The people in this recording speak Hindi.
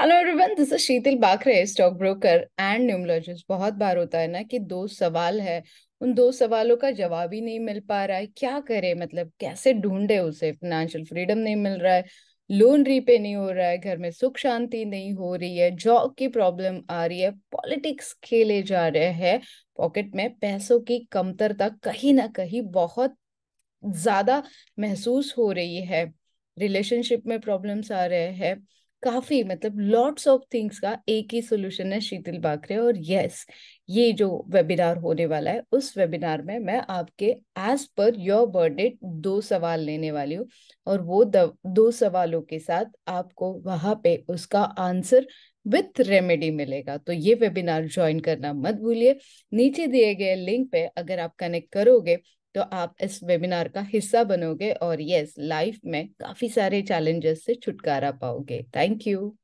अनुबंध जैसे Sheetal Bakhre stock broker and numerologist बहुत बार होता है ना कि दो सवाल है उन दो सवालों का जवाब ही नहीं मिल पा रहा है क्या करे मतलब कैसे ढूंढे उसे फाइनेंशियल फ्रीडम नहीं मिल रहा है लोन रीपे नहीं हो रहा है घर में सुख शांति नहीं हो रही है जॉब की प्रॉब्लम आ रही है पॉलिटिक्स खेले जा रहे हैं पॉकेट में पैसों की कमतरता कहीं ना कहीं बहुत ज्यादा महसूस हो रही है रिलेशनशिप में प्रॉब्लम्स आ रहे हैं काफी मतलब लॉट्स ऑफ थिंग्स का एक ही सोल्यूशन है शीतल बाकरे और यस ये जो वेबिनार होने वाला है उस वेबिनार में मैं आपके एज पर योर बर्थडे दो सवाल लेने वाली हूँ और वो दो सवालों के साथ आपको वहां पे उसका आंसर विथ रेमेडी मिलेगा तो ये वेबिनार ज्वाइन करना मत भूलिए नीचे दिए गए लिंक पे अगर आप कनेक्ट करोगे तो आप इस वेबिनार का हिस्सा बनोगे और यस लाइफ में काफी सारे चैलेंजेस से छुटकारा पाओगे थैंक यू